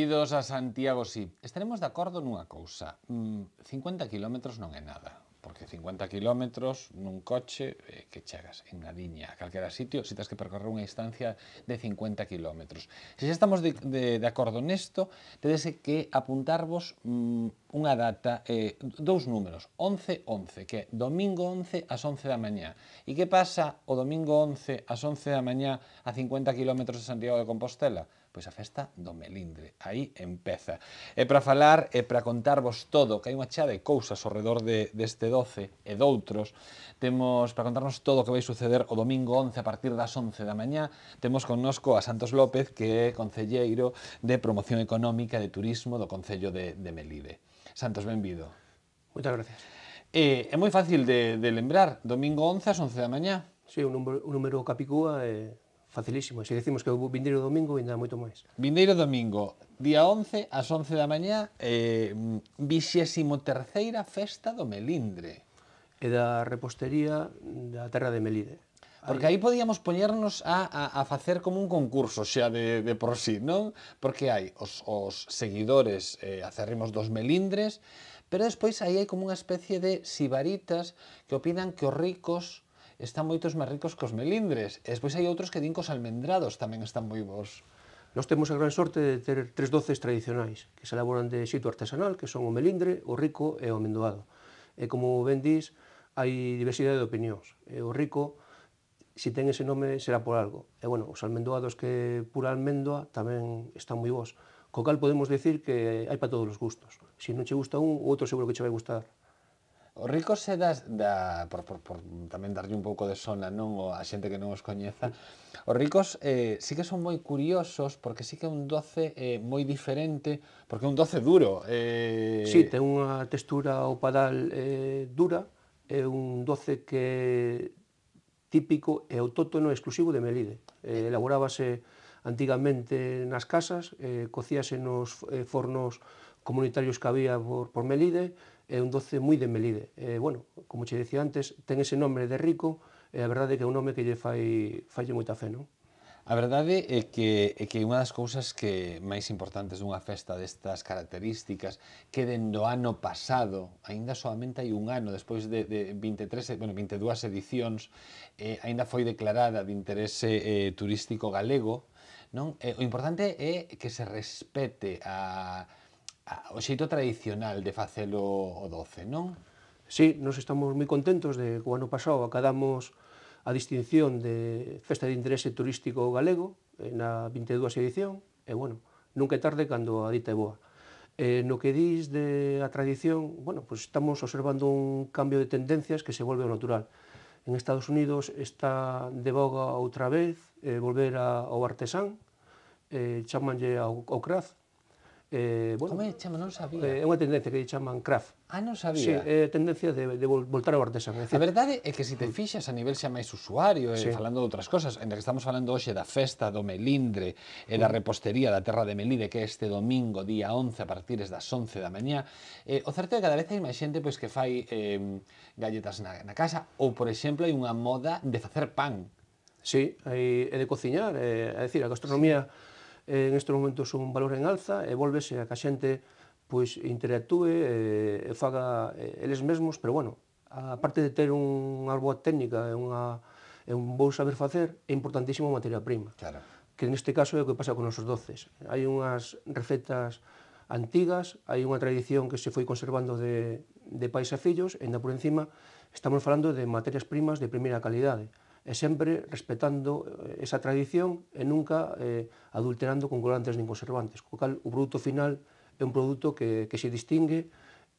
Benvidos a Santiago, sí. Estaremos de acordo nunha cousa. 50 km mm, non é nada, porque 50 km nun coche eh, que chegas en Nadiña, a calquera sitio, se tens que percorrer unha distancia de 50 km. Se xa estamos de, de, de acordo nesto, tedes que apuntarvos mm, unha data, eh, dous números, 11-11, que é domingo 11 ás 11 da mañá. E que pasa o domingo 11 ás 11 da mañá a 50 km de Santiago de Compostela? pois a festa do Melindre. Aí empeza. E para falar e para contarvos todo, que hai unha chea de cousas ao redor de, deste 12 e doutros, temos para contarnos todo o que vai suceder o domingo 11 a partir das 11 da mañá, temos connosco a Santos López, que é concelleiro de Promoción Económica de Turismo do Concello de, de Melide. Santos, benvido. Moitas gracias. Eh, é moi fácil de, de lembrar, domingo 11 ás 11 da mañá. Sí, un número, un número capicúa e eh facilísimo. Se decimos que o vindeiro domingo, ainda moito máis. Vindeiro domingo, día 11, ás 11 da mañá, eh, 23ª festa do Melindre. E da repostería da terra de Melide. Porque aí podíamos poñernos a, a, a facer como un concurso xa de, de por sí, non? Porque hai os, os seguidores eh, acerrimos dos melindres, pero despois aí hai como unha especie de sibaritas que opinan que os ricos están moitos máis ricos cos melindres. E despois hai outros que din cos almendrados tamén están moi bons. Nós temos a gran sorte de ter tres doces tradicionais que se elaboran de xito artesanal, que son o melindre, o rico e o amendoado. E como ben dís, hai diversidade de opinións. E o rico, se ten ese nome, será por algo. E, bueno, os almendoados que pura almendoa tamén están moi bons. Co cal podemos decir que hai para todos os gustos. Se si non che gusta un, o outro seguro que che vai gustar. Os ricos se das, da, por, por, por tamén darlle un pouco de sona non o, a xente que non os coñeza, os ricos eh, sí que son moi curiosos porque sí que é un doce eh, moi diferente, porque é un doce duro. Eh... Sí, ten unha textura o padal eh, dura, é un doce que típico e autóctono exclusivo de Melide. Eh, elaborábase antigamente nas casas, eh, cocíase nos eh, fornos comunitarios que había por, por Melide, é un doce moi de melide. E, bueno, como che dicía antes, ten ese nome de rico, e a verdade é que é un nome que lle fai, falle moita fe, non? A verdade é que, é que unha das cousas que máis importantes dunha festa destas características que dendo ano pasado, aínda soamente hai un ano, despois de, de 23, bueno, 22 edicións, eh, aínda foi declarada de interese eh, turístico galego, non? Eh, o importante é que se respete a, o xeito tradicional de facelo o doce, non? Sí, nos estamos moi contentos de que o ano pasado acadamos a distinción de Festa de Interese Turístico Galego eh, na 22 edición, e bueno, nunca é tarde cando a dita é boa. Eh, no que dís de a tradición, bueno, pues estamos observando un cambio de tendencias que se volve ao natural. En Estados Unidos está de boga outra vez eh, volver a, ao artesán, eh, chamanlle ao, ao craft, Eh, bueno, Como é, chama, non sabía. Eh, é eh, unha tendencia que chaman craft. Ah, non sabía. Sí, é eh, tendencia de, de voltar ao artesán. É decir, a verdade é que se te mm. fixas a nivel xa máis usuario, eh, sí. e falando de outras cosas, en que estamos falando hoxe da festa do Melindre e da mm. repostería da Terra de Melide, que este domingo, día 11, a partir das 11 da mañá, eh, o certo é que cada vez hai máis xente pois, que fai eh, galletas na, na casa, ou, por exemplo, hai unha moda de facer pan. Sí, hai, é de cociñar, é, eh, é dicir, a gastronomía... Sí Eh, en estes momentos un valor en alza e volvese a que a xente pois interactúe e, eh, e faga eh, eles mesmos, pero bueno, a parte de ter unha boa técnica e unha e un bom saber facer, é importantísimo a materia prima. Claro. Que neste caso é o que pasa con nosos doces. Hai unhas recetas antigas, hai unha tradición que se foi conservando de, de pais a fillos, e ainda por encima estamos falando de materias primas de primeira calidade e sempre respetando eh, esa tradición e nunca eh, adulterando con colorantes nin conservantes. Co cal, o produto final é un produto que, que se distingue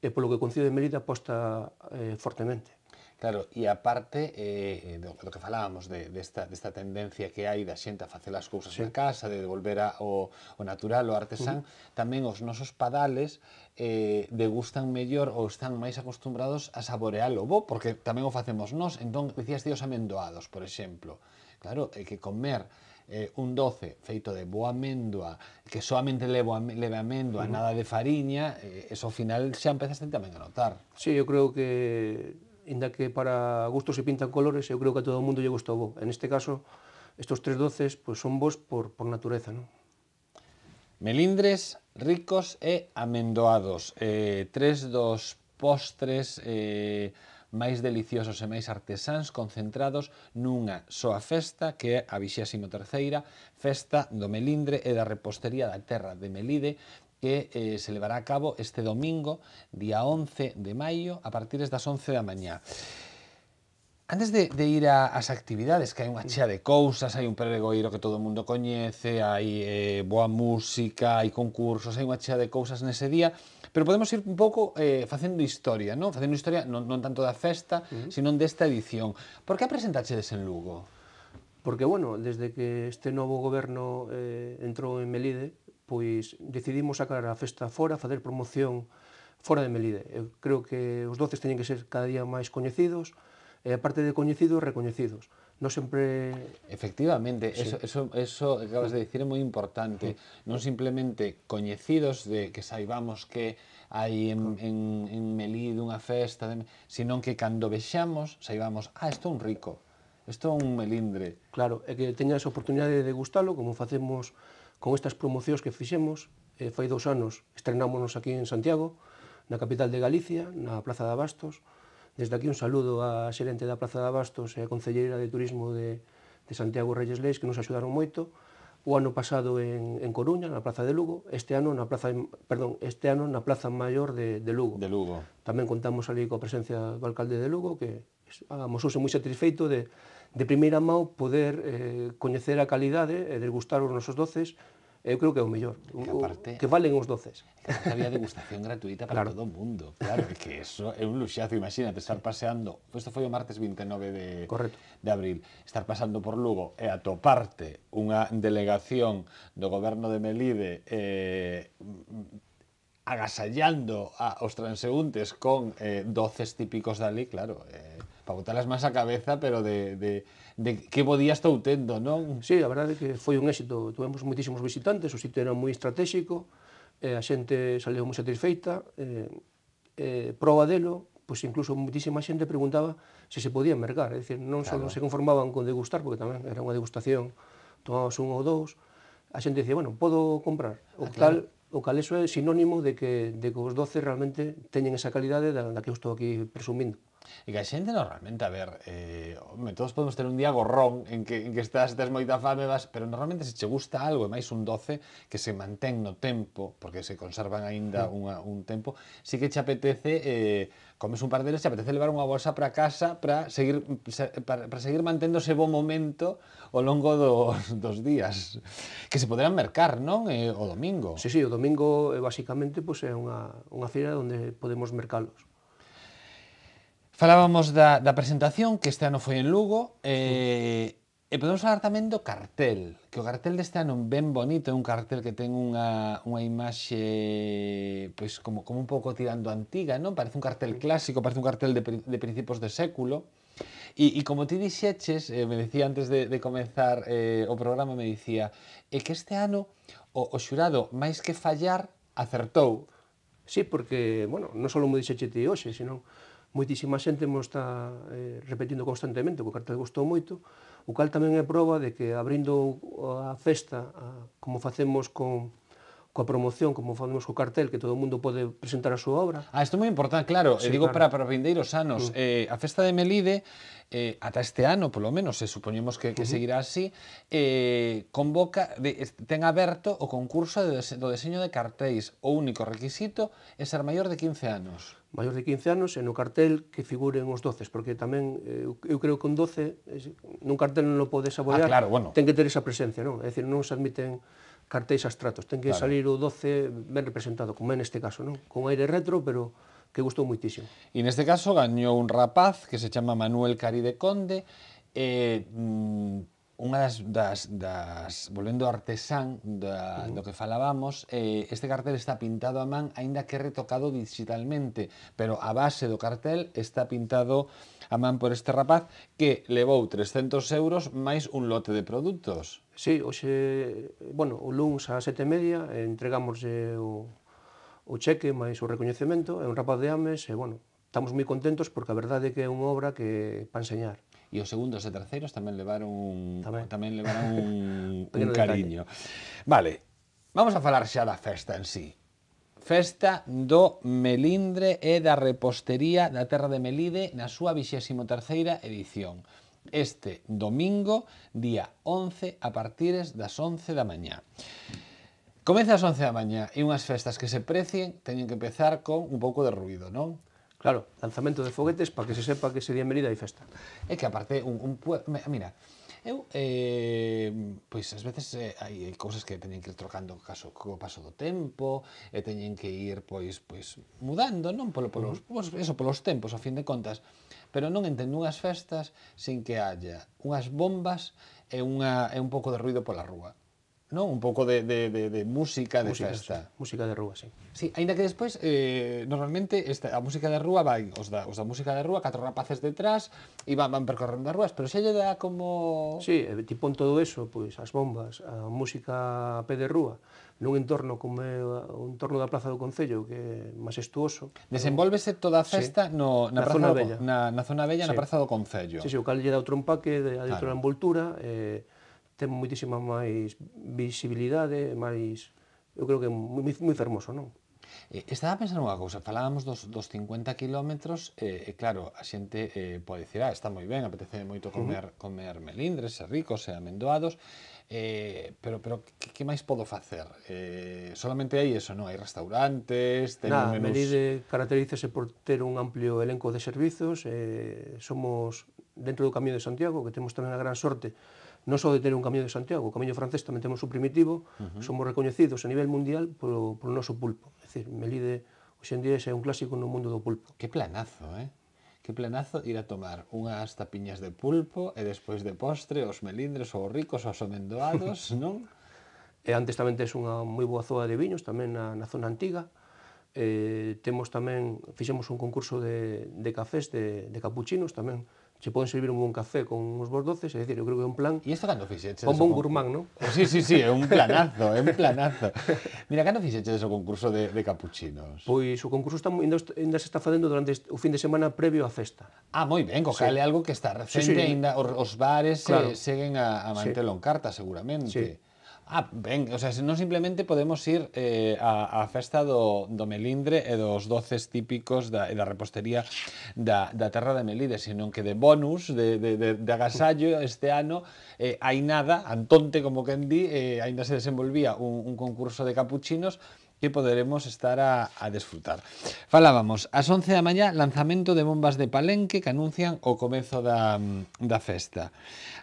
e polo que o Mérida aposta eh, fortemente. Claro, e aparte eh, do, do que falábamos de, desta, de desta tendencia que hai da xente a facer as cousas sí. na casa, de devolver a, o, o natural, o artesán, uh -huh. tamén os nosos padales eh, degustan mellor ou están máis acostumbrados a saborear o bo, porque tamén o facemos nós. Entón, dicías tíos amendoados, por exemplo. Claro, é que comer eh, un doce feito de boa améndoa, que solamente levo am leve améndoa, uh -huh. nada de fariña, eh, eso ao final xa empezaste tamén a notar. Sí, eu creo que inda que para gustos se pintan colores, eu creo que a todo o mundo lle gustou bo. En este caso, estos tres doces pois pues, son bons por, por natureza, non? Melindres, ricos e amendoados. Eh, tres dos postres eh, máis deliciosos e máis artesáns concentrados nunha soa festa que é a 23ª Festa do Melindre e da Repostería da Terra de Melide que eh, se levará a cabo este domingo, día 11 de maio, a partir das 11 da mañá. Antes de, de ir ás actividades, que hai unha chea de cousas, hai un perregoiro que todo o mundo coñece, hai eh, boa música, hai concursos, hai unha chea de cousas nese día, pero podemos ir un pouco eh, facendo historia, non? Facendo historia non, non tanto da festa, uh -huh. sino desta edición. Por que presentaxedes en Lugo? Porque, bueno, desde que este novo goberno eh, entrou en Melide, pois decidimos sacar a festa fora, facer promoción fora de Melide. Eu creo que os doces teñen que ser cada día máis coñecidos, e aparte de coñecidos, recoñecidos. Non sempre... Efectivamente, sí. eso, eso, eso que acabas de dicir é moi importante. Sí. Non simplemente coñecidos de que saibamos que hai en, en, en Melide unha festa, de... sino que cando vexamos, saibamos, ah, isto é un rico, isto é un melindre. Claro, é que teñas a oportunidade de degustalo, como facemos con estas promocións que fixemos, eh, fai dous anos estrenámonos aquí en Santiago, na capital de Galicia, na Plaza de Abastos. Desde aquí un saludo á xerente da Plaza de Abastos e a Concelleira de Turismo de, de Santiago Reyes Leis, que nos axudaron moito, o ano pasado en, en Coruña, na Plaza de Lugo, este ano na Plaza, perdón, este ano na Plaza Maior de, de Lugo. De Lugo. Tamén contamos ali coa presencia do alcalde de Lugo, que amosouse moi satisfeito de, de primeira mão poder eh, coñecer a calidade e degustar os nosos doces, eu creo que é o mellor, que, aparte, o, que valen os doces. Que había degustación gratuita para claro. todo o mundo, claro, que eso é un luxazo, imagínate estar paseando, isto foi o martes 29 de, Correcto. de abril, estar pasando por Lugo e atoparte unha delegación do goberno de Melide eh, agasallando a, os transeúntes con eh, doces típicos dali, claro, eh, cautala máis a cabeza, pero de, de, de que día estou tendo, non? Sí, a verdade é que foi un éxito. Tuvemos moitísimos visitantes, o sitio era moi estratégico, eh, a xente saleu moi satisfeita, eh, eh, proba delo, pois incluso moitísima xente preguntaba se se podía mercar, é dicir, non claro. só se conformaban con degustar, porque tamén era unha degustación, tomabas un ou dous, a xente dicía, bueno, podo comprar, ah, o ah, claro. tal, o cal eso é sinónimo de que, de que os doce realmente teñen esa calidade da, da que eu estou aquí presumindo. E que a xente normalmente, a ver, eh, home, todos podemos ter un día gorrón en que, en que estás, estás moita fame, vas, pero normalmente se che gusta algo, e máis un doce que se mantén no tempo, porque se conservan aínda mm. un, un tempo, si que che apetece, eh, comes un par deles, che apetece levar unha bolsa para casa para seguir, para, para seguir manténdose bo momento ao longo dos, dos días, que se poderán mercar, non? Eh, o domingo. Sí, sí, o domingo, eh, basicamente, pues, é unha, unha feira onde podemos mercalos Falábamos da, da presentación que este ano foi en Lugo eh, e podemos falar tamén do cartel que o cartel deste ano ben bonito é un cartel que ten unha, unha imaxe pois como, como un pouco tirando antiga non parece un cartel clásico, parece un cartel de, de principios de século E, e como ti dixeches, eh, me decía antes de, de comenzar eh, o programa, me dicía é que este ano o, o xurado, máis que fallar, acertou. Sí, porque, bueno, non só me dixeche ti hoxe, senón moitísima xente mo está eh, repetindo constantemente, o cartel gostou moito, o cal tamén é prova de que abrindo a festa a, como facemos con coa promoción, como falamos co cartel, que todo o mundo pode presentar a súa obra. Ah, isto é moi importante, claro, sí, e digo claro. para, para vindeiros anos. Mm. Eh, a festa de Melide, eh, ata este ano, polo menos, se eh, supoñemos que, que uh -huh. seguirá así, eh, convoca, de, ten aberto o concurso de, do deseño de cartéis. O único requisito é ser maior de 15 anos. Maior de 15 anos e no cartel que figuren os 12, porque tamén, eh, eu creo que un 12, nun cartel non o podes abollar, ah, claro, bueno. ten que ter esa presencia, non? É dicir, non se admiten cartéis abstractos, ten que claro. salir o 12 ben representado, como é neste caso, non? Con aire retro, pero que gustou moitísimo. E neste caso gañou un rapaz que se chama Manuel Caride Conde, eh, unha das, das, das volvendo artesán da, uh -huh. do que falábamos, eh, este cartel está pintado a man, aínda que retocado digitalmente, pero a base do cartel está pintado a man por este rapaz que levou 300 euros máis un lote de produtos. Sí, hoxe, bueno, o lunes a sete e media entregámoslle o, o cheque máis o recoñecemento, é un rapaz de Ames e, bueno, estamos moi contentos porque a verdade é que é unha obra que pa enseñar. E os segundos e terceiros tamén levaron tamén, tamén levaron un, un cariño. Detalle. Vale, vamos a falar xa da festa en sí. Festa do Melindre e da Repostería da Terra de Melide na súa 23ª edición este domingo, día 11, a partir das 11 da mañá. Comeza as 11 da mañá e unhas festas que se precien teñen que empezar con un pouco de ruido, non? Claro, lanzamento de foguetes para que se sepa que sería día e festa. É que aparte, un, un, mira, Eu, eh, pois, ás veces eh, hai cousas que teñen que ir trocando caso, co paso do tempo, e teñen que ir, pois, pois mudando, non polo, polos, pois, eso, polos tempos, a fin de contas, pero non entendo unhas festas sin que haya unhas bombas e, unha, e un pouco de ruido pola rúa non? Un pouco de, de, de, de música de música, festa. Sí. Música de rúa, sí. Sí, aínda que despois, eh, normalmente, esta, a música de rúa vai, os da, os da música de rúa, catro rapaces detrás, e van, van percorrendo as rúas, pero xa lle dá como... Sí, tipo ti pon todo eso, pois, as bombas, a música a pé de rúa, nun entorno como é o entorno da Plaza do Concello, que é máis estuoso. Desenvolvese toda a festa sí. no, na, na, zona do, na, na zona bella, sí. na Praza do Concello. Sí, sí, o cal lle dá o trompaque, de, a claro. envoltura, eh, ten moitísima máis visibilidade, máis, eu creo que é moi, moi fermoso, non? Eh, estaba a pensar unha cousa, falábamos dos, dos 50 e eh, claro, a xente eh, pode dicir, ah, está moi ben, apetece moito comer, uh -huh. comer melindres, ser ricos ser amendoados, eh, pero, pero que, que máis podo facer? Eh, solamente hai eso, non? Hai restaurantes, ten Nada, menús... Melide caracterízase por ter un amplio elenco de servizos, eh, somos dentro do Camiño de Santiago, que temos tamén a gran sorte non só de ter un camiño de Santiago, o camiño francés tamén temos o primitivo, uh -huh. somos recoñecidos a nivel mundial polo, polo noso pulpo. É dicir, Melide, hoxendía, é un clásico no mundo do pulpo. Que planazo, eh? Que planazo ir a tomar unhas tapiñas de pulpo e despois de postre os melindres ou os ricos os amendoados, non? E antes tamén tes unha moi boa zoa de viños, tamén na, na zona antiga. Eh, temos tamén, fixemos un concurso de, de cafés, de, de capuchinos tamén, se poden servir un bon café con uns bons doces, é dicir, eu creo que é un plan... E isto cando fixeches? Un bon gourmand, non? Pues sí, sí, sí, é un planazo, é un planazo. Mira, cando fixeches o concurso de, de capuchinos? Pois o concurso está, ainda, ainda se está facendo durante o fin de semana previo á festa. Ah, moi ben, cojale sí. algo que está recente, sí, sí. ainda os bares claro. se, eh, seguen a, a mantelo sí. en carta, seguramente. Sí. Ah, ben, o sea, non simplemente podemos ir eh, a, a festa do, do melindre e dos doces típicos da, da repostería da, da terra de Melide, senón que de bonus, de, de, de, de agasallo este ano, eh, hai nada, Antonte, como quen di, eh, ainda se desenvolvía un, un concurso de capuchinos, que poderemos estar a, a desfrutar. Falábamos, ás 11 da mañá, lanzamento de bombas de Palenque que anuncian o comezo da, da festa.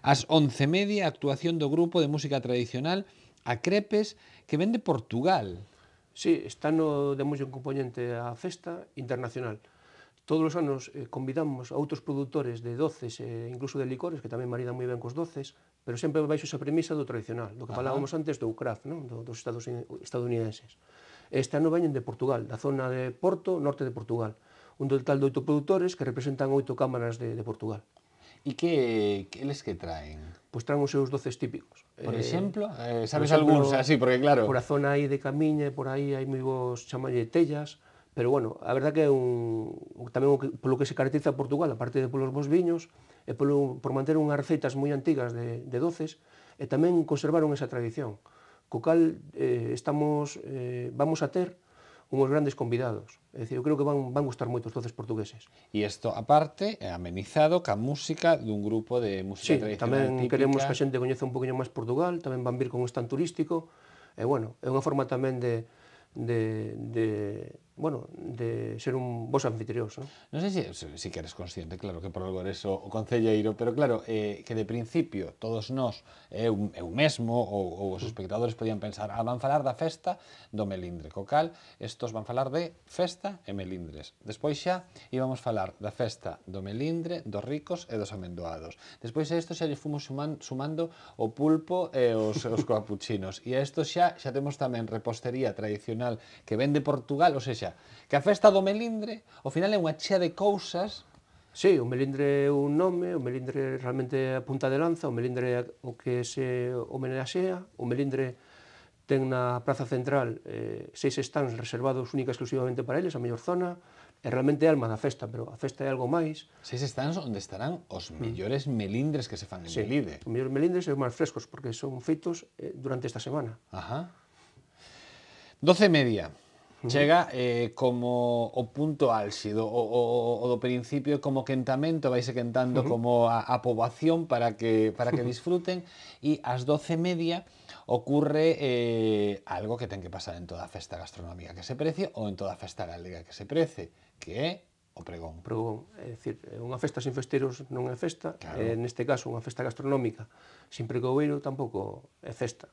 Ás 11.30, actuación do grupo de música tradicional a Crepes, que vende Portugal. Sí, está no de un componente a festa internacional. Todos os anos eh, convidamos a outros produtores de doces e eh, incluso de licores, que tamén maridan moi ben cos doces, pero sempre baixo esa premisa do tradicional, do que falábamos antes do craft, non? Do, dos Estados eh, estadounidenses. Este ano veñen de Portugal, da zona de Porto, norte de Portugal. Un total de oito produtores que representan oito cámaras de, de Portugal. E que, que eles que traen? Pois pues traen os seus doces típicos. Por eh, exemplo, eh, sabes algúns así, ah, porque claro... Por a zona aí de Camiña e por aí hai moi vos chamalle tellas, pero bueno, a verdad que é un, tamén polo que se caracteriza Portugal, aparte de polos vos viños, e polo, por manter unhas receitas moi antigas de, de doces, e tamén conservaron esa tradición co cal eh, estamos, eh, vamos a ter unhos grandes convidados. É dicir, eu creo que van, van gustar moito os doces portugueses. E isto, aparte, é amenizado ca música dun grupo de música sí, tradicional tamén típica. queremos que a xente coñeza un poquinho máis Portugal, tamén van vir con un stand turístico, e bueno, é unha forma tamén de, de, de, bueno, de ser un vos anfitrións, non? no sei se, se, se que eres consciente, claro, que por algo eres o, o concelleiro, pero claro, eh, que de principio todos nós, eh, eu, eu mesmo ou, ou os mm. espectadores podían pensar, ah, van falar da festa do melindre, co cal, estos van falar de festa e melindres. Despois xa íbamos falar da festa do melindre, dos ricos e dos amendoados. Despois a isto xa lle fomos suman, sumando o pulpo e os, os coapuchinos. E a isto xa xa temos tamén repostería tradicional que vende Portugal, ou seja, Escoita, que a festa do melindre, ao final é unha chea de cousas Sí, o melindre é un nome, o melindre realmente a punta de lanza, o melindre é o que se homenaxea, o melindre ten na Praza central eh, seis stands reservados única exclusivamente para eles, a mellor zona, é realmente alma da festa, pero a festa é algo máis. Seis stands onde estarán os mm. mellores melindres que se fan en sí, Melide. Os mellores melindres e os máis frescos, porque son feitos eh, durante esta semana. Ajá. Doce media, chega eh, como o punto álxido, o, o, o do principio como quentamento, vaise quentando uh -huh. como a, a poboación para que para que disfruten e ás doce media ocurre eh, algo que ten que pasar en toda a festa gastronómica que se prece ou en toda a festa galega que se prece, que é o pregón. Pregón, é dicir, eh, unha festa sin festeiros non é festa, claro. eh, neste caso unha festa gastronómica sin pregoueiro tampouco é festa.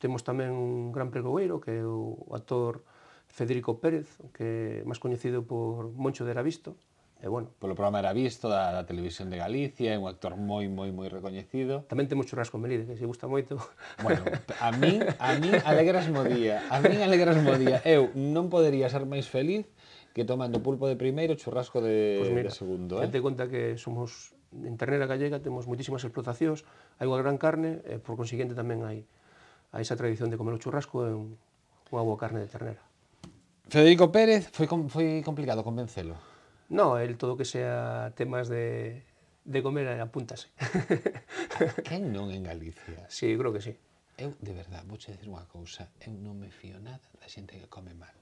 Temos tamén un gran pregoueiro que é o actor Federico Pérez, que máis coñecido por Moncho de Visto. E, bueno, polo programa era visto da, da televisión de Galicia, é un actor moi moi moi recoñecido. Tamén temos churrasco con Melide, que se gusta moito. Bueno, a mí, a mí alegras mo día, a mí alegras mo día. Eu non podería ser máis feliz que tomando pulpo de primeiro, churrasco de, pues mira, de segundo. Eh? Te conta que somos en ternera gallega temos moitísimas explotacións, hai unha gran carne, e por consiguiente tamén hai, hai esa tradición de comer o churrasco en unha boa carne de ternera. Federico Pérez foi, foi complicado convencelo. No, el todo que sea temas de, de comer apúntase. que non en Galicia? Sí, creo que sí. Eu, de verdad, vou che dizer unha cousa. Eu non me fío nada da xente que come mal.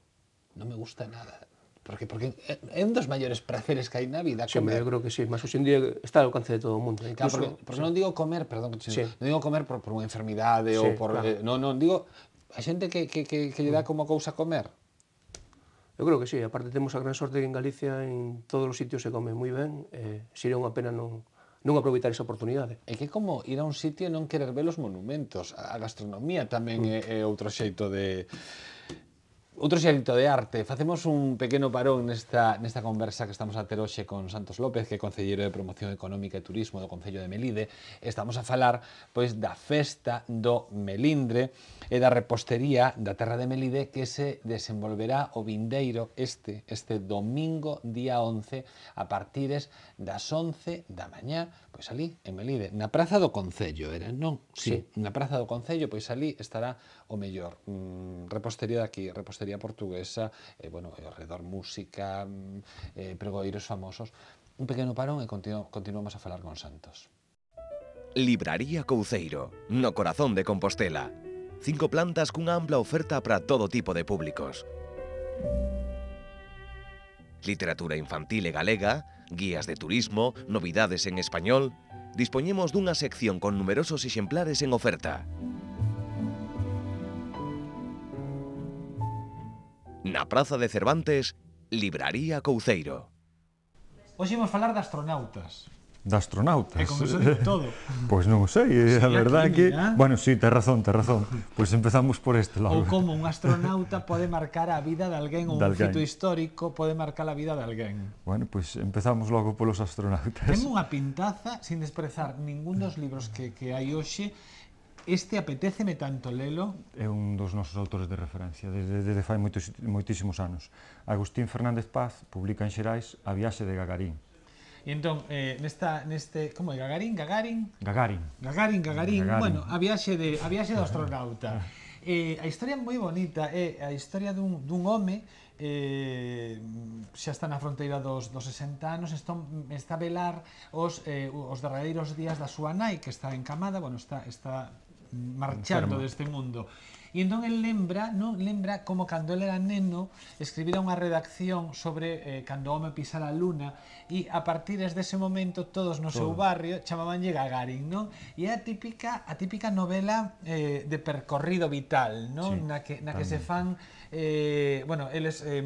Non me gusta nada. Porque, porque é un dos maiores prazeres que hai na vida sí, comer. Sí, eu creo que sí, mas hoxe en día está ao alcance de todo o mundo. Incluso, claro, porque, porque sí. non digo comer, perdón, que sí. non digo comer por, por unha enfermidade sí, ou por... Claro. Eh, non, non, digo a xente que, que, que, que lle dá como cousa comer Eu creo que sí, aparte temos a gran sorte que en Galicia en todos os sitios se come moi ben, eh, sería unha pena non, non aproveitar esa oportunidade. É que como ir a un sitio e non querer ver os monumentos, a gastronomía tamén mm. é, é outro xeito de, Outro xerito de arte. Facemos un pequeno parón nesta, nesta conversa que estamos a ter hoxe con Santos López, que é Concelleiro de Promoción Económica e Turismo do Concello de Melide. Estamos a falar pois da festa do Melindre e da repostería da Terra de Melide que se desenvolverá o vindeiro este, este domingo día 11 a partires das 11 da mañá, pois ali en Melide, na Praza do Concello, era, non? Sí, sí. na Praza do Concello, pois ali estará o mellor. Mm, repostería daqui, repostería comedia portuguesa, e, eh, bueno, eh, alrededor música, mm, eh, pregoeiros famosos. Un pequeno parón e continu continuamos a falar con Santos. Libraría Couceiro, no corazón de Compostela. Cinco plantas cunha ampla oferta para todo tipo de públicos. Literatura infantil e galega, guías de turismo, novidades en español... Dispoñemos dunha sección con numerosos exemplares en oferta. Na Praza de Cervantes, Libraría Couceiro. Hoxe imos falar de astronautas. De astronautas? É como son todo. Pois pues non sei, eh, sí, a verdade que... Mira. Eh? Bueno, sí, te razón, te razón. Pois pues empezamos por este lado. Ou como un astronauta pode marcar a vida de alguén, ou un fito histórico pode marcar a vida de alguén. Bueno, pois pues empezamos logo polos astronautas. Ten unha pintaza, sin desprezar ningún dos libros que, que hai hoxe, Este apetéceme tanto lelo. É un dos nosos autores de referencia, desde, desde fai moitos, moitísimos anos. Agustín Fernández Paz publica en Xerais A viaxe de Gagarín. E entón, eh, nesta, neste, como é, Gagarín, Gagarín? Gagarín. Gagarín, Gagarín, Gagarín. bueno, a viaxe, de, a viaxe do astronauta. eh, a historia moi bonita é a historia dun, dun home eh, xa está na fronteira dos, dos 60 anos, está, está a velar os, eh, os derradeiros días da súa nai, que está encamada, bueno, está, está marchando deste mundo. E entón el lembra, no? lembra como cando ele era neno escribira unha redacción sobre eh, cando o home pisara a luna e a partir dese momento todos no seu barrio chamabanlle Gagarin, non? E é a típica a típica novela eh, de percorrido vital, non? Sí, na que na que se fan eh, bueno, eles eh,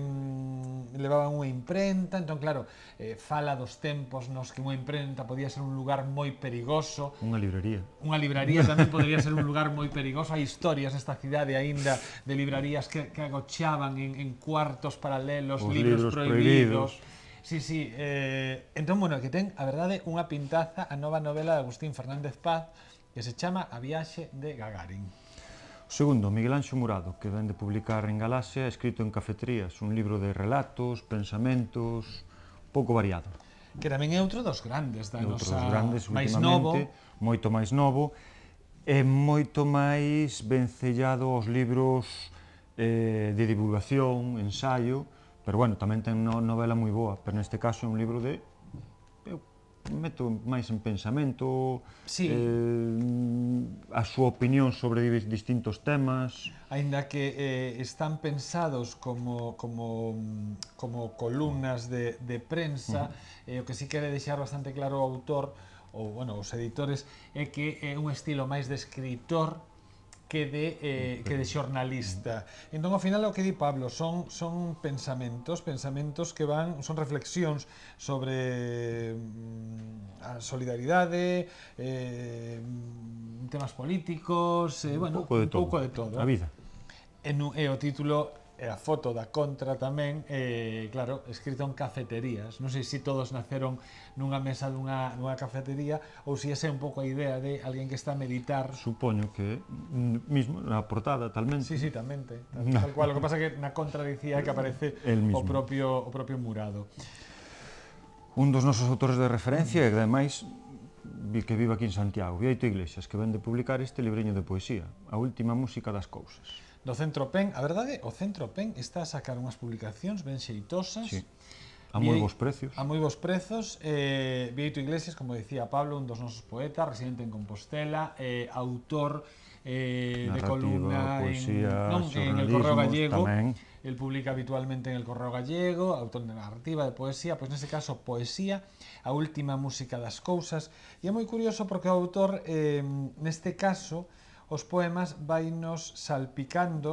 levaban unha imprenta, entón claro, eh, fala dos tempos nos que unha imprenta podía ser un lugar moi perigoso. Unha librería. Unha librería tamén podría ser un lugar moi perigoso. Hai historias nesta cidade aínda de librarías que, que agochaban en, en cuartos paralelos, Os libros, libros prohibidos. prohibidos. Sí, sí. Eh, entón, bueno, que ten, a verdade, unha pintaza a nova novela de Agustín Fernández Paz que se chama A viaxe de Gagarin. Segundo, Miguel Anxo Murado, que vende publicar en Galaxia, escrito en cafeterías, un libro de relatos, pensamentos, pouco variado. Que tamén é outro dos grandes da outro nosa... Dos grandes, máis novo. Moito máis novo. E moito máis vencellado aos libros eh, de divulgación, ensaio, pero bueno, tamén ten no, novela moi boa, pero neste caso é un libro de meto máis en pensamento, sí. eh, a súa opinión sobre distintos temas. Ainda que eh, están pensados como, como, como columnas de, de prensa, -huh. eh, o que sí quere deixar bastante claro o autor, ou, bueno, os editores, é que é un estilo máis de escritor, que de, eh, que de xornalista. Entón, ao final, o que di Pablo, son, son pensamentos, pensamentos que van, son reflexións sobre mm, a solidaridade, eh, mm, temas políticos, eh, bueno, un pouco de todo. de todo. A vida. E, no, e o título e a foto da contra tamén, eh, claro, escrito en cafeterías. Non sei se todos naceron nunha mesa dunha, nunha cafetería ou se ese é un pouco a idea de alguén que está a meditar. Supoño que mismo na portada talmente. Sí, sí, talmente. Tal, tal cual. O que pasa que na contra dicía que aparece o propio, o propio murado. Un dos nosos autores de referencia, e ademais que vive aquí en Santiago, Vieito Iglesias, que vende publicar este libreño de poesía, A última música das cousas do Centro PEN. A verdade, o Centro PEN está a sacar unhas publicacións ben xeitosas. Sí. A moi bons precios. A moi bons prezos. Eh, Vieito Iglesias, como decía Pablo, un dos nosos poetas, residente en Compostela, eh, autor eh, de columna poesía, en, non, en el Correo Gallego. Tamén. El publica habitualmente en el Correo Gallego, autor de narrativa, de poesía, pois nese caso poesía, a última música das cousas. E é moi curioso porque o autor, eh, neste caso, os poemas vainos salpicando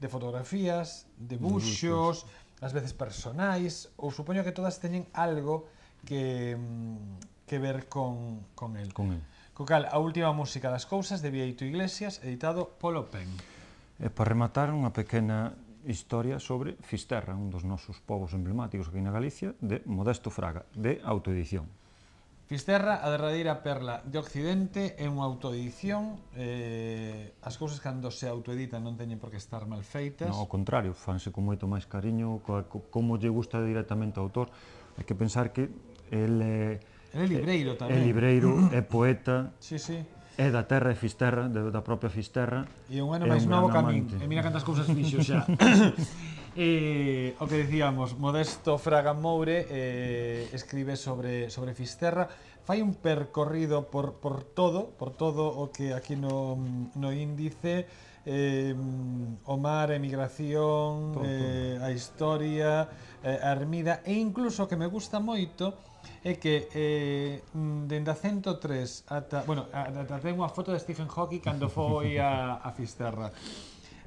de fotografías, de buxos, ás veces personais, ou supoño que todas teñen algo que mm, que ver con, con el. Con el. Co cal, a última música das cousas de Vieito Iglesias, editado polo PEN. E para rematar unha pequena historia sobre Fisterra, un dos nosos povos emblemáticos aquí na Galicia, de Modesto Fraga, de autoedición. Fisterra, a derradeira perla de Occidente é unha autoedición eh, as cousas cando se autoeditan non teñen por que estar mal feitas non, ao contrario, fanse con moito máis cariño co, co, como lle gusta directamente ao autor hai que pensar que El eh, é libreiro eh, tamén é libreiro, é poeta sí, sí. é da terra de Fisterra, de, da propia Fisterra e un ano máis novo camín e mira cantas cousas fixo xa E, o que decíamos, Modesto Fraga Moure eh, escribe sobre, sobre Fisterra, fai un percorrido por, por todo, por todo o que aquí no, no índice, eh, o mar, a emigración, todo, eh, a historia, eh, a ermida, e incluso o que me gusta moito é que eh, mm, dende a 103 ata... Bueno, ata ten unha foto de Stephen Hawking cando foi a, a Fisterra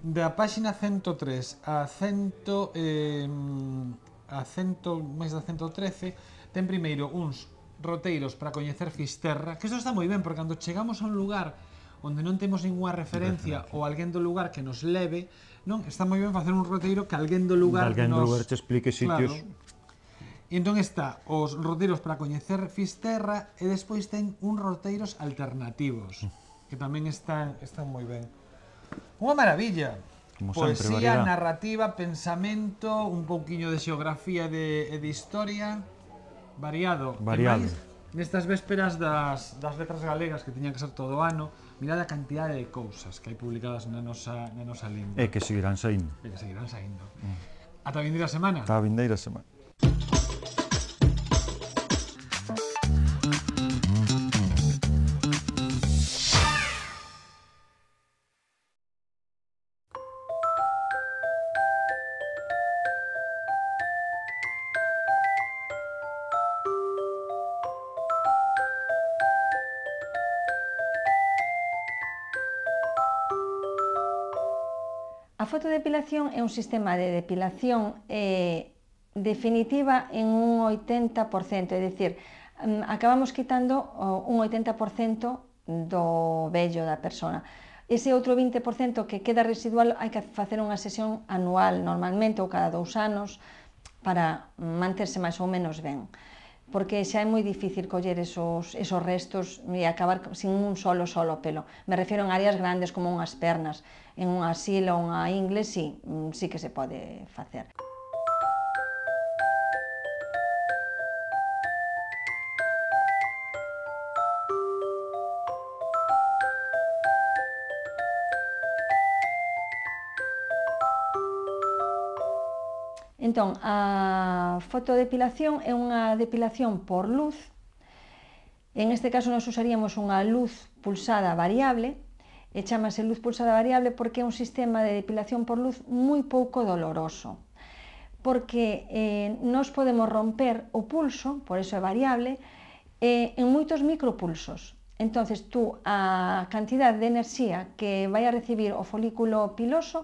da páxina 103 a 100 eh, a 100 máis da 113 ten primeiro uns roteiros para coñecer Fisterra, que isto está moi ben porque cando chegamos a un lugar onde non temos ninguna referencia, referencia. ou alguén do lugar que nos leve, non, está moi ben facer un roteiro que alguén do lugar alguén nos... do lugar te explique sitios. Claro. E entón está os roteiros para coñecer Fisterra e despois ten un roteiros alternativos, mm. que tamén están están moi ben. Unha maravilla. Como Poesía, sempre, Poesía, narrativa, pensamento, un pouquiño de xeografía de, e de historia. Variado. Variado. Mais, nestas vésperas das, das letras galegas que tiñan que ser todo o ano, mirad a cantidade de cousas que hai publicadas na nosa, na nosa lingua. E que seguirán saindo. E que seguirán saindo. Mm. Ata a vindeira semana. Ata a vindeira semana. depilación é un sistema de depilación eh, definitiva en un 80%, é dicir, mm, acabamos quitando un 80% do vello da persona. Ese outro 20% que queda residual hai que facer unha sesión anual normalmente ou cada dous anos para manterse máis ou menos ben porque xa é moi difícil coller esos, esos restos e acabar sin un solo solo pelo. Me refiero en áreas grandes como unhas pernas, en un asilo ou unha ingle, sí, mm, sí que se pode facer. Entón, a fotodepilación é unha depilación por luz. En este caso nos usaríamos unha luz pulsada variable, e chamase luz pulsada variable porque é un sistema de depilación por luz moi pouco doloroso porque eh, nos podemos romper o pulso, por eso é variable, eh, en moitos micropulsos. entonces tú a cantidad de enerxía que vai a recibir o folículo piloso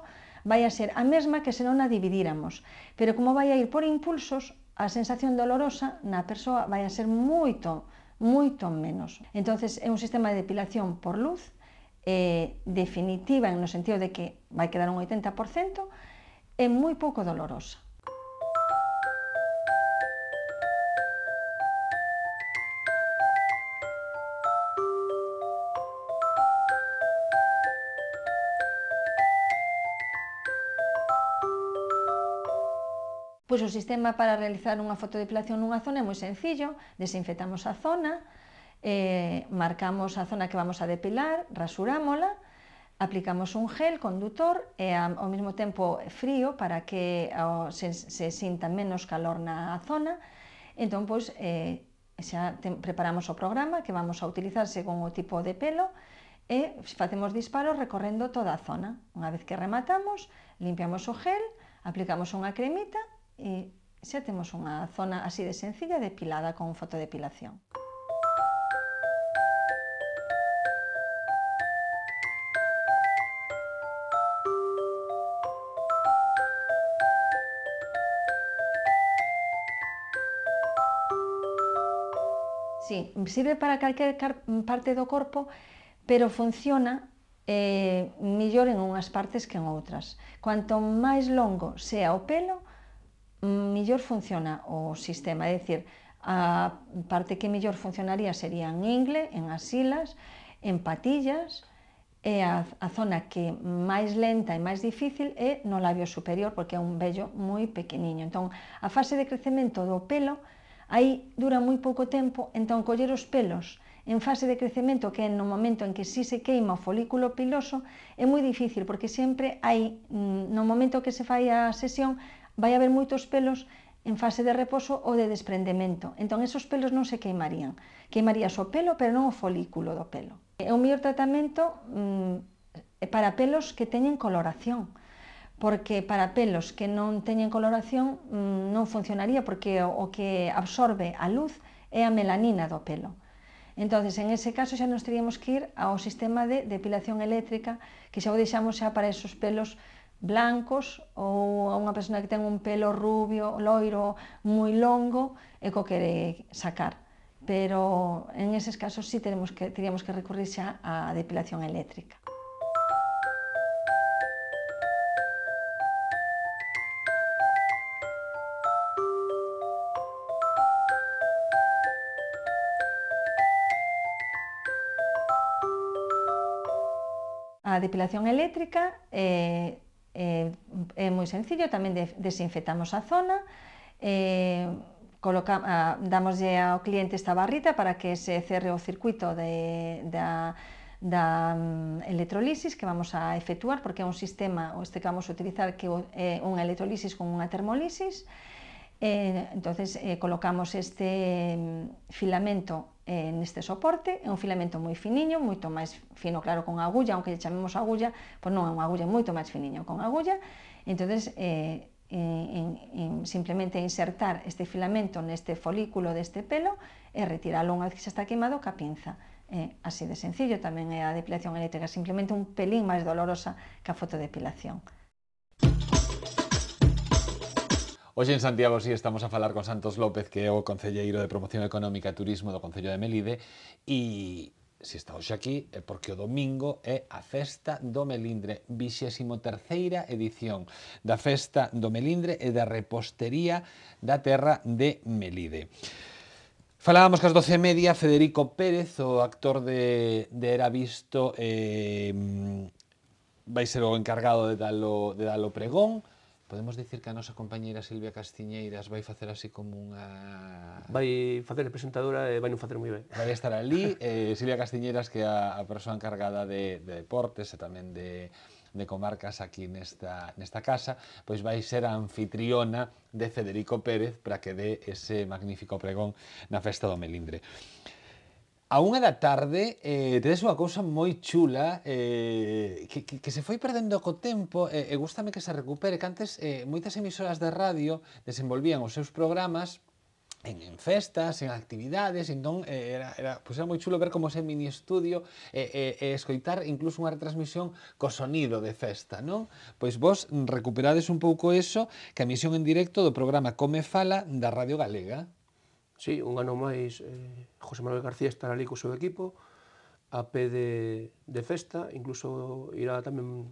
vai a ser a mesma que se non a dividíramos. Pero como vai a ir por impulsos, a sensación dolorosa na persoa vai a ser moito, moito menos. entonces é un sistema de depilación por luz, eh, definitiva no sentido de que vai quedar un 80%, é moi pouco dolorosa. Pois o sistema para realizar unha fotodepilación nunha zona é moi sencillo, desinfectamos a zona, eh, marcamos a zona que vamos a depilar, rasurámola, aplicamos un gel condutor e ao mesmo tempo frío para que o, se, se sinta menos calor na zona. Entón, pois, eh, xa te, preparamos o programa que vamos a utilizar según o tipo de pelo e facemos disparos recorrendo toda a zona. Unha vez que rematamos, limpiamos o gel, aplicamos unha cremita e xa temos unha zona así de sencilla depilada con fotodepilación. Sí, sirve para calquer parte do corpo, pero funciona eh, millor en unhas partes que en outras. Cuanto máis longo sea o pelo, mellor funciona o sistema, é dicir, a parte que mellor funcionaría sería en ingle, en asilas, en patillas, e a, a zona que máis lenta e máis difícil é no labio superior, porque é un vello moi pequeniño. Entón, a fase de crecemento do pelo aí dura moi pouco tempo, entón coller os pelos en fase de crecemento, que é no momento en que si se queima o folículo piloso, é moi difícil, porque sempre hai, mm, no momento que se fai a sesión, vai haber moitos pelos en fase de reposo ou de desprendemento. Entón, esos pelos non se queimarían. Queimarías o pelo, pero non o folículo do pelo. É o mellor tratamento mm, é para pelos que teñen coloración, porque para pelos que non teñen coloración mm, non funcionaría, porque o, o que absorbe a luz é a melanina do pelo. Entón, en ese caso xa nos teríamos que ir ao sistema de depilación eléctrica, que xa o deixamos xa para esos pelos blancos ou a unha persona que ten un pelo rubio, loiro, moi longo e co quere sacar. Pero en eses casos sí tenemos que, teríamos que recurrir xa á depilación eléctrica. A depilación eléctrica eh, Eh, é moi sencillo, tamén de, desinfectamos a zona, eh, coloca, a, ah, damoslle ao cliente esta barrita para que se cerre o circuito de, da, da um, electrolisis que vamos a efectuar, porque é un sistema, o este que vamos a utilizar, que é unha electrolisis con unha termolisis, eh, entonces eh, colocamos este eh, filamento eh, neste soporte, é un filamento moi finiño, moito máis fino, claro, con agulla, aunque lle chamemos agulla, pois non é unha agulla moito máis finiño con agulla, entón, eh, en, en, simplemente insertar este filamento neste folículo deste pelo e retiralo unha vez que xa está queimado ca pinza. Eh, así de sencillo tamén é a depilación eléctrica, simplemente un pelín máis dolorosa que a fotodepilación. Hoxe en Santiago sí estamos a falar con Santos López, que é o Concelleiro de Promoción Económica e Turismo do Concello de Melide, e se está hoxe aquí é porque o domingo é a Festa do Melindre, 23ª edición da Festa do Melindre e da Repostería da Terra de Melide. Falábamos que as doce e media, Federico Pérez, o actor de, de Era Visto, eh, vai ser o encargado de dar de pregón, podemos dicir que a nosa compañeira Silvia Castiñeiras vai facer así como unha... Vai facer presentadora e vai non facer moi ben. Vai estar ali, eh, Silvia Castiñeiras que é a, persoa encargada de, de deportes e tamén de, de comarcas aquí nesta, nesta casa, pois vai ser a anfitriona de Federico Pérez para que dé ese magnífico pregón na festa do Melindre. A unha da tarde eh, tedes unha cousa moi chula eh, que, que, que se foi perdendo co tempo e eh, eh, gustame que se recupere que antes eh, moitas emisoras de radio desenvolvían os seus programas en, en festas, en actividades, entón eh, era, era, pues era moi chulo ver como ese mini estudio e eh, eh, escoitar incluso unha retransmisión co sonido de festa, non? Pois vos recuperades un pouco eso que a misión en directo do programa Come Fala da Radio Galega. Sí, un ano máis eh, José Manuel García estará ali co seu equipo a pé de, de festa, incluso irá tamén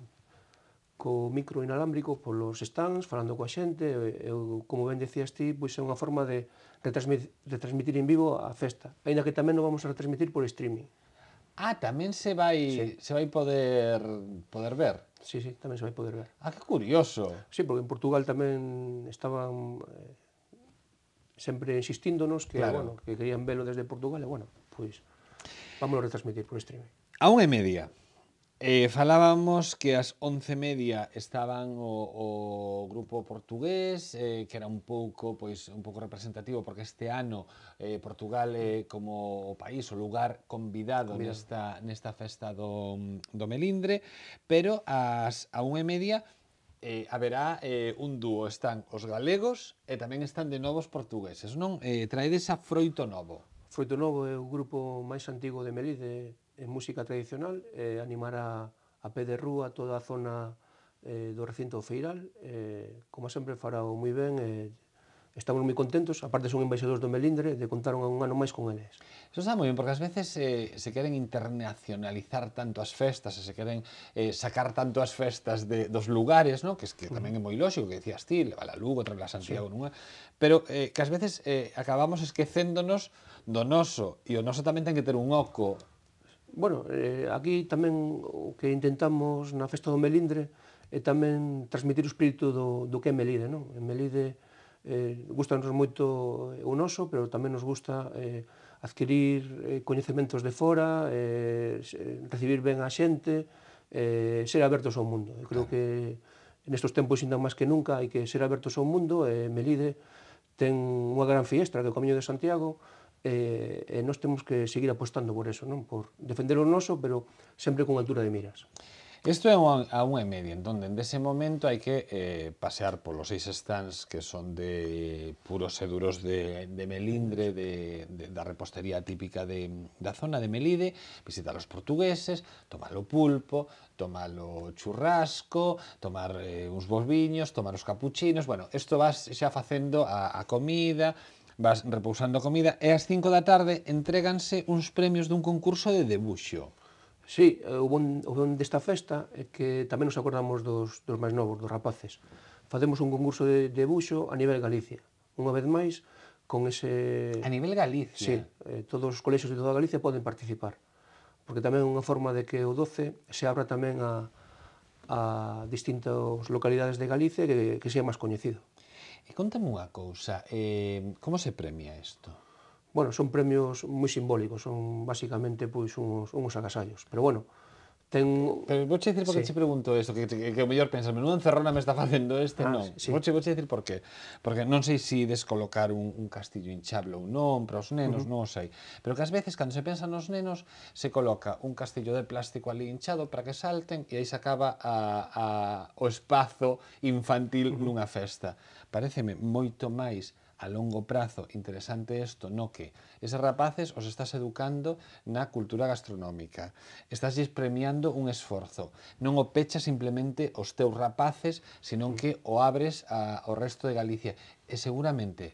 co micro inalámbrico polos stands, falando coa xente, eu, como ben decías ti, pois é unha forma de retransmitir, retransmitir en vivo a festa, aínda que tamén non vamos a retransmitir por streaming. Ah, tamén se vai sí. se vai poder poder ver. Sí, sí, tamén se vai poder ver. Ah, que curioso. Sí, porque en Portugal tamén estaban eh, sempre insistíndonos que, claro. bueno, que querían velo desde Portugal, e bueno, pois pues, a retransmitir por streaming. A unha e media. Eh, falábamos que as 11 media estaban o, o grupo portugués, eh, que era un pouco pois un pouco representativo porque este ano eh, Portugal é eh, como o país, o lugar convidado, convidado. nesta nesta festa do, do Melindre, pero as, a unha e media eh, haberá eh, un dúo, están os galegos e tamén están de novos portugueses, non? Eh, traedes a Froito Novo. Froito Novo é o grupo máis antigo de Melide en música tradicional, eh, animará a pé de rúa toda a zona eh, do recinto feiral, eh, como sempre fará moi ben, eh, estamos moi contentos, aparte son embaixadores do Melindre, de contar un ano máis con eles. Eso está moi ben, porque ás veces eh, se queren internacionalizar tanto as festas, se queren eh, sacar tanto as festas de, dos lugares, no? que, es que tamén é moi lógico, que decías ti, leva a Lugo, trae a Santiago, sí. nunha, pero eh, que ás veces eh, acabamos esquecéndonos do noso, e o noso tamén ten que ter un oco. Bueno, eh, aquí tamén o que intentamos na festa do Melindre é tamén transmitir o espírito do, do que é Melide, non? En Melide eh, gusta nos moito o eh, noso, pero tamén nos gusta eh, adquirir eh, coñecementos de fora, eh, recibir ben a xente, eh, ser abertos ao mundo. Eu creo que nestes tempos ainda máis que nunca hai que ser abertos ao mundo, e eh, Melide ten unha gran fiestra que é o Camiño de Santiago, e, eh, e eh, nós temos que seguir apostando por eso, non? por defender o noso, pero sempre con altura de miras. Isto é unha, a unha e media, entón, ese momento hai que eh, pasear polos seis stands que son de puros e duros de, de melindre, de, de, da repostería típica de, da zona de Melide, visitar os portugueses, tomar o pulpo, tomar o churrasco, tomar eh, uns bons viños, tomar os capuchinos, bueno, isto vas xa facendo a, a comida, vas repousando comida e ás 5 da tarde entréganse uns premios dun concurso de debuxo. Sí, eh, o bon, o bon desta festa é que tamén nos acordamos dos, dos máis novos, dos rapaces. Facemos un concurso de, de buxo a nivel Galicia. Unha vez máis, con ese... A nivel Galicia? Sí, eh, todos os colexios de toda Galicia poden participar. Porque tamén é unha forma de que o 12 se abra tamén a, a distintas localidades de Galicia que, que sea máis coñecido. E contame unha cousa, eh, como se premia isto? bueno, son premios moi simbólicos, son basicamente pois uns, uns agasallos, pero bueno, ten... Pero vou che dicir porque sí. che pregunto isto, que, que, que o mellor pensas, menuda encerrona me está facendo este, ah, non. Sí. Vou che, vou che dicir por qué. Porque non sei se si descolocar un, un castillo hinchable ou non, para os nenos, uh -huh. non sei. Pero que ás veces, cando se pensa nos nenos, se coloca un castillo de plástico ali hinchado para que salten e aí se acaba a, a, o espazo infantil uh -huh. nunha festa. Pareceme moito máis a longo prazo interesante isto no que eses rapaces os estás educando na cultura gastronómica. Estás premiando un esforzo. Non o pecha simplemente os teus rapaces, senón que o abres a, ao resto de Galicia. E seguramente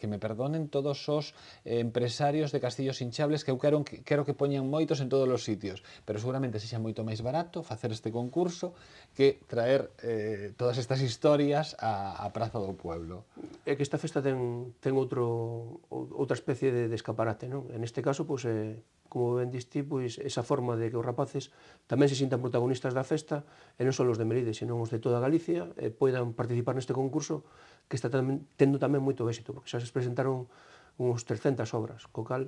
que me perdonen todos os eh, empresarios de castillos hinchables que eu quero que, quero que poñan moitos en todos os sitios, pero seguramente sexa moito máis barato facer este concurso que traer eh, todas estas historias á, a Praza do Pueblo. É que esta festa ten, ten outro, outra especie de, de escaparate, non? En este caso, pois, pues, eh, como ben distí, pois esa forma de que os rapaces tamén se sintan protagonistas da festa, e non só os de Melide, senón os de toda Galicia, e poidan participar neste concurso que está tendo tamén moito éxito, porque xa se presentaron uns 300 obras, co cal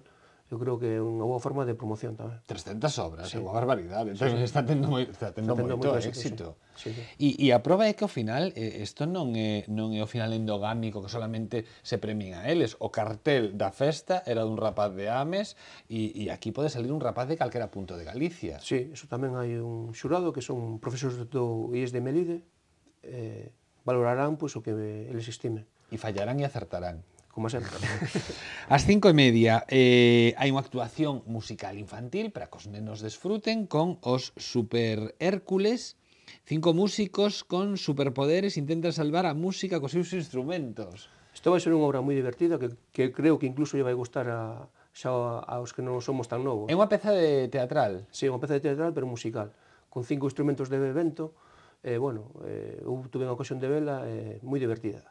eu creo que é unha boa forma de promoción tamén. 300 obras, sí. é unha barbaridade. Entón, sí. está tendo, moi, está tendo, está tendo moito, moito éxito. Sí. Sí, sí. E, e a prova é que ao final eh, isto non é non é o final endogámico que solamente se premien a eles. O cartel da festa era dun rapaz de Ames e, e aquí pode salir un rapaz de calquera punto de Galicia. Sí, eso tamén hai un xurado que son profesores do IES de Melide, eh, valorarán pues, o que eles estime. E fallarán e acertarán. Como sempre. As cinco e media eh, hai unha actuación musical infantil para que os nenos desfruten con os Super Hércules, Cinco músicos con superpoderes intentan salvar a música cos seus instrumentos. Isto vai ser unha obra moi divertida que, que creo que incluso lle vai gustar a, xa aos que non somos tan novos. É unha peza de teatral. Sí, unha peza de teatral, pero musical. Con cinco instrumentos de vento, eh, bueno, eh, eu tuve unha ocasión de vela eh, moi divertida.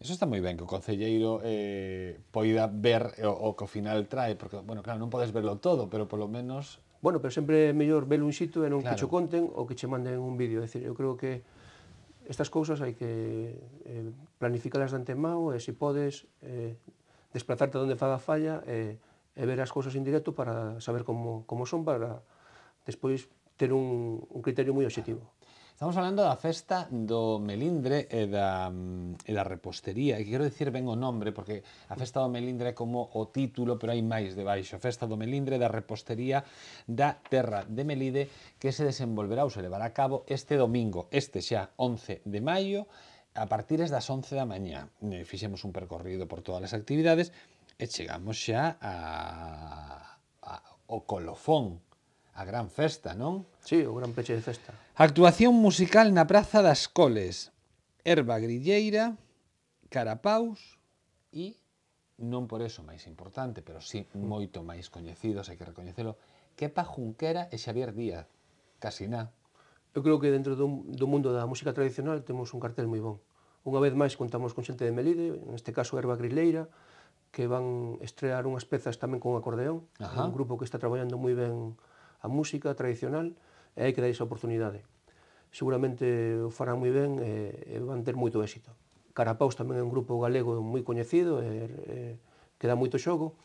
Eso está moi ben que o concelleiro eh, poida ver o, o que ao final trae, porque, bueno, claro, non podes verlo todo, pero polo menos... Bueno, pero sempre é mellor ver un xito e non claro. que xo conten ou que che manden un vídeo. É dicir, eu creo que estas cousas hai que eh, planificalas de antemao e se podes eh, desplazarte onde faga falla e, eh, e ver as cousas en directo para saber como, como son para despois ter un, un criterio moi objetivo. Estamos falando da festa do Melindre e da, e da repostería. E quero dicir ben o nome, porque a festa do Melindre é como o título, pero hai máis debaixo. A festa do Melindre da repostería da Terra de Melide, que se desenvolverá ou se levará a cabo este domingo, este xa 11 de maio, a partir das 11 da mañá. Eh, fixemos un percorrido por todas as actividades e chegamos xa a, a o colofón A gran festa, non? Sí, o gran peche de festa. Actuación musical na Praza das Coles. Erva grilleira, carapaus e non por eso máis importante, pero sí moito máis coñecidos, hai que recoñecelo, Kepa Junquera e Xavier Díaz. Casi na. Eu creo que dentro do, do mundo da música tradicional temos un cartel moi bon. Unha vez máis contamos con xente de Melide, neste caso Erva Grilleira, que van estrear unhas pezas tamén con acordeón, Ajá. un grupo que está traballando moi ben a música tradicional e hai que dar esa oportunidade. Seguramente o farán moi ben e, e van ter moito éxito. Carapaus tamén é un grupo galego moi coñecido e, e que dá moito xogo.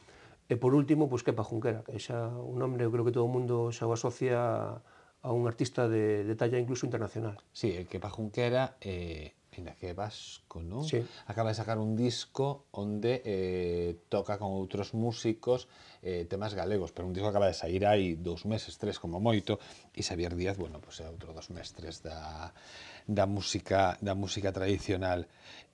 E por último, pues, pois, Kepa Junquera, que xa un nome creo que todo o mundo xa o asocia a un artista de, de talla incluso internacional. Sí, Kepa Junquera eh, en a que Vasco, non? Sí. Acaba de sacar un disco onde eh, toca con outros músicos eh, temas galegos, pero un disco acaba de sair hai dous meses, tres como moito, e Xavier Díaz, bueno, pois pues, é outro dos mestres da, da música da música tradicional.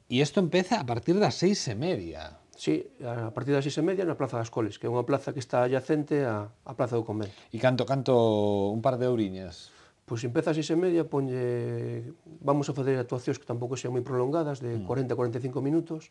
E isto empeza a partir das seis e media. Sí, a partir das seis e media na Plaza das Coles, que é unha plaza que está adyacente a á Plaza do Convento. E canto, canto un par de ouriñas. Pois empeza a seis e media, ponlle... Vamos a facer actuacións que tampouco sean moi prolongadas, de 40 a 45 minutos,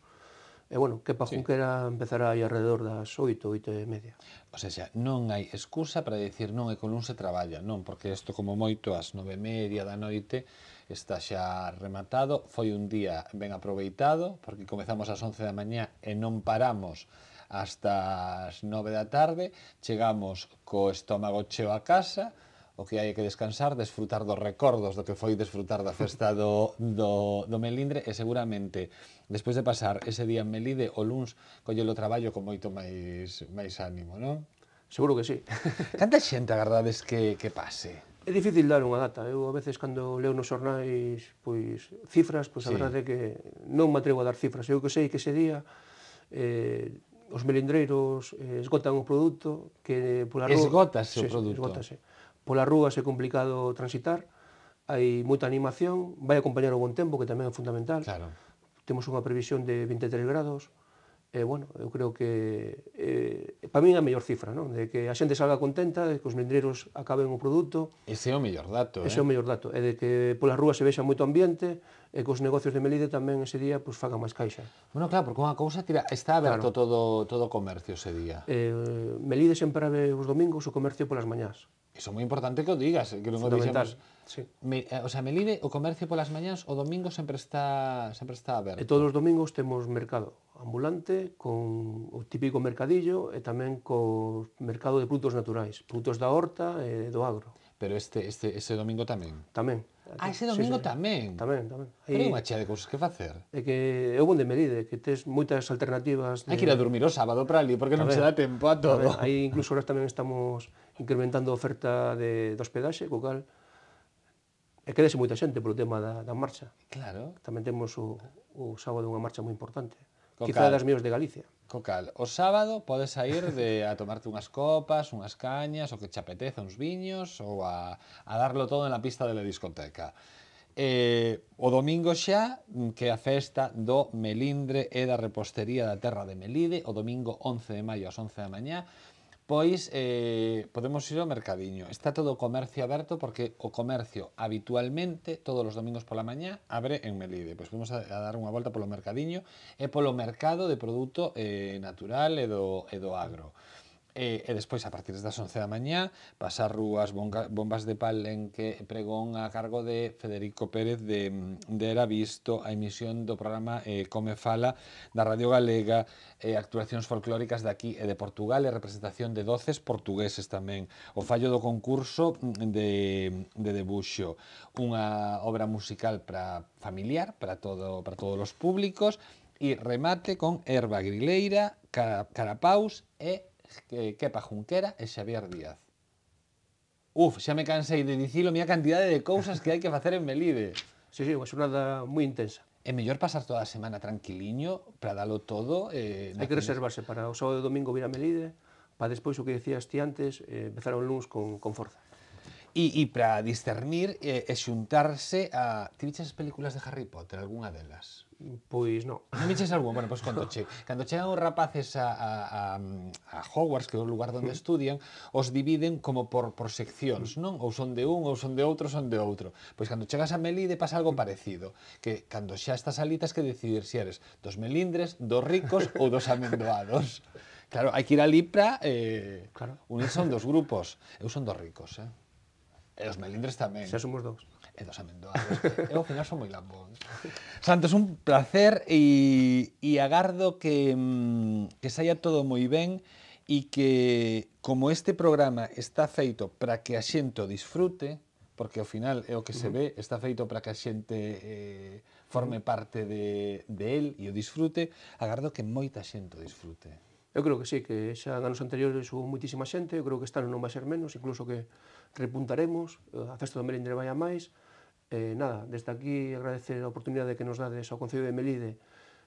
E, bueno, Kepa sí. Junquera empezará aí alrededor das 8, 8 e media. O sea, xa, non hai excusa para dicir non, e con un se traballa, non, porque isto como moito as 9 e media da noite está xa rematado. Foi un día ben aproveitado, porque comezamos as 11 da mañá e non paramos hasta as 9 da tarde. Chegamos co estómago cheo a casa, o que hai que descansar, desfrutar dos recordos do que foi desfrutar da festa do, do, do Melindre e seguramente despois de pasar ese día en Melide o luns collelo traballo con moito máis, máis ánimo, non? Seguro que sí. Canta xente agardades que, que pase? É difícil dar unha data. Eu a veces cando leo nos xornais pois, cifras, pois sí. verdade é que non me atrevo a dar cifras. Eu que sei que ese día eh, os melindreiros eh, esgotan o produto que eh, pola rúa... Esgotase o produto. Esgotase pola rúa é complicado transitar, hai moita animación, vai acompañar o bon tempo, que tamén é fundamental. Claro. Temos unha previsión de 23 grados, e, bueno, eu creo que eh, para mí é a mellor cifra, non? De que a xente salga contenta, de que os mendreiros acaben o produto. Ese é o mellor dato, Ese eh? é o mellor dato, e de que pola rúa se vexa moito ambiente e que os negocios de Melide tamén ese día pues, fagan máis caixa. Bueno, claro, porque unha cousa tira, está aberto claro. todo todo o comercio ese día. Eh, Melide sempre abre os domingos o comercio polas mañás. Iso é moi importante que o digas, que non o dixemos. Sí. Me, eh, o sea, Melide, o comercio polas mañás, o domingo sempre está sempre está aberto. E todos os domingos temos mercado ambulante con o típico mercadillo e tamén co mercado de produtos naturais, produtos da horta e do agro. Pero este, este ese domingo tamén. Tamén. Ah, ese domingo sí, sí. tamén. Tamén, tamén. Pero hai unha chea de cousas que facer. É que é un de medida, que tes moitas alternativas. De... Hai que ir a dormir o sábado para ali, porque tamén, non se dá tempo a todo. Tamén. Aí incluso horas tamén estamos incrementando a oferta de, de hospedaxe, co cal e quedese moita xente polo tema da, da marcha. Claro. Tamén temos o, o sábado unha marcha moi importante. Quizá cal. das mellores de Galicia. Co cal, o sábado podes sair de a tomarte unhas copas, unhas cañas, o que che apeteza, uns viños, ou a, a darlo todo na pista de la discoteca. Eh, o domingo xa, que a festa do Melindre e da repostería da Terra de Melide, o domingo 11 de maio ás 11 da mañá, Pois eh, podemos ir ao mercadiño. Está todo o comercio aberto porque o comercio habitualmente todos os domingos pola mañá abre en Melide. Pois vamos a, a dar unha volta polo mercadiño e polo mercado de produto eh, natural e do, e do agro e, e despois a partir das 11 da mañá pasar rúas bonga, bombas de pal en que pregón a cargo de Federico Pérez de, de Era Visto a emisión do programa eh, Come Fala da Radio Galega e eh, actuacións folclóricas daqui e de Portugal e representación de doces portugueses tamén o fallo do concurso de, de debuxo unha obra musical para familiar para todo para todos os públicos e remate con Herba Grileira, Carapaus e Kepa Junquera e Xavier Díaz. Uf, xa me cansei de dicilo, mira cantidade de cousas que hai que facer en Melide. Sí, sí, unha xornada moi intensa. É mellor pasar toda a semana tranquiliño para dalo todo. Eh, hai que reservarse para o sábado e domingo vir a Melide, para despois o que decías ti antes, eh, empezar o lunes con, con forza. E, e para discernir eh, e xuntarse a... Ti as películas de Harry Potter, algunha delas? Pois non. Non me algo? Bueno, pois conto che. Cando chegan os rapaces a, a, a, a Hogwarts, que é o lugar onde mm. estudian, os dividen como por, por seccións, non? Ou son de un, ou son de outro, son de outro. Pois cando chegas a Melide pasa algo mm. parecido, que cando xa estás ali tens que decidir se si eres dos melindres, dos ricos ou dos amendoados. Claro, hai que ir ali para eh, claro. unirse son dos grupos. Eu son dos ricos, eh? E os melindres tamén. Xa somos dous e dos amendoados. e ao final son moi lambóns. Santos, un placer e, e agardo que, mm, que saia todo moi ben e que, como este programa está feito para que a xente disfrute, porque ao final é o que se ve, está feito para que a xente eh, forme parte de, de él e o disfrute, agardo que moita xente o disfrute. Eu creo que sí, que xa anos anteriores hubo moitísima xente, eu creo que este ano non vai ser menos, incluso que repuntaremos, eh, a festa do Melindre vai a máis, Eh, nada, desde aquí agradecer a oportunidade que nos dades ao Concello de Melide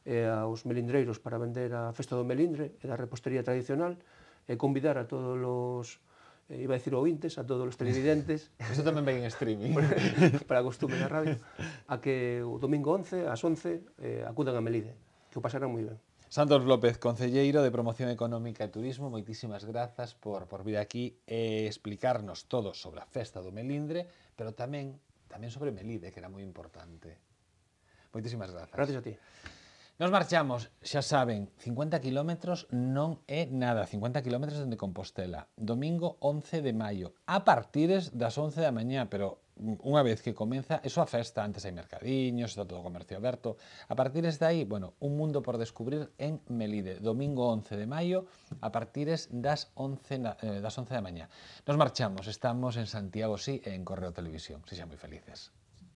e aos melindreiros para vender a festa do melindre e da repostería tradicional e convidar a todos os eh, iba a decir ointes, a todos os televidentes. Eso tamén vai en streaming. para, a costume da radio, a que o domingo 11, ás 11, eh, acudan a Melide, que o pasarán moi ben. Santos López, Concelleiro de Promoción Económica e Turismo, moitísimas grazas por, por vir aquí e explicarnos todo sobre a Festa do Melindre, pero tamén Tamén sobre Melide, que era moi importante. Moitísimas grazas. Gracias a ti. Nos marchamos, xa saben, 50 kilómetros non é nada, 50 kilómetros dende Compostela, domingo 11 de maio, a partires das 11 da mañá, pero unha vez que comeza, eso a festa, antes hai mercadiños, está todo comercio aberto. A partir de aí, bueno, un mundo por descubrir en Melide, domingo 11 de maio, a partir das 11, eh, das 11 da mañá. Nos marchamos, estamos en Santiago, sí, en Correo Televisión. Sexan moi felices.